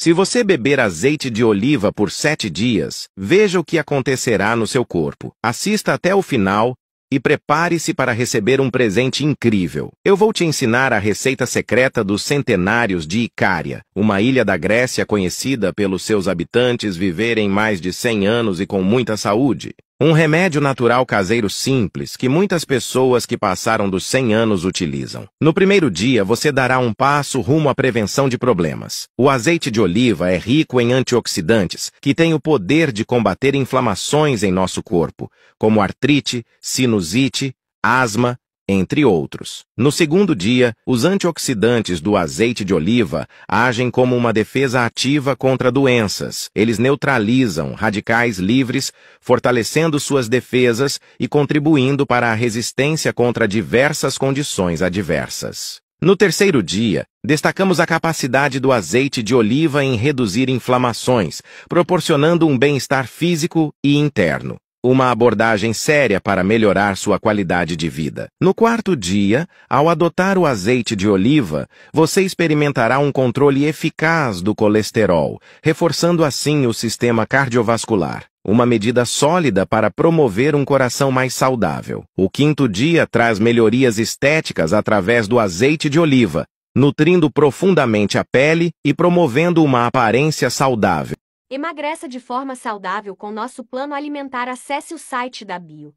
Se você beber azeite de oliva por sete dias, veja o que acontecerá no seu corpo. Assista até o final e prepare-se para receber um presente incrível. Eu vou te ensinar a receita secreta dos centenários de Icária, uma ilha da Grécia conhecida pelos seus habitantes viverem mais de 100 anos e com muita saúde. Um remédio natural caseiro simples que muitas pessoas que passaram dos 100 anos utilizam. No primeiro dia, você dará um passo rumo à prevenção de problemas. O azeite de oliva é rico em antioxidantes, que têm o poder de combater inflamações em nosso corpo, como artrite, sinusite, asma, entre outros. No segundo dia, os antioxidantes do azeite de oliva agem como uma defesa ativa contra doenças. Eles neutralizam radicais livres, fortalecendo suas defesas e contribuindo para a resistência contra diversas condições adversas. No terceiro dia, destacamos a capacidade do azeite de oliva em reduzir inflamações, proporcionando um bem-estar físico e interno uma abordagem séria para melhorar sua qualidade de vida. No quarto dia, ao adotar o azeite de oliva, você experimentará um controle eficaz do colesterol, reforçando assim o sistema cardiovascular. Uma medida sólida para promover um coração mais saudável. O quinto dia traz melhorias estéticas através do azeite de oliva, nutrindo profundamente a pele e promovendo uma aparência saudável. Emagreça de forma saudável com nosso plano alimentar. Acesse o site da Bio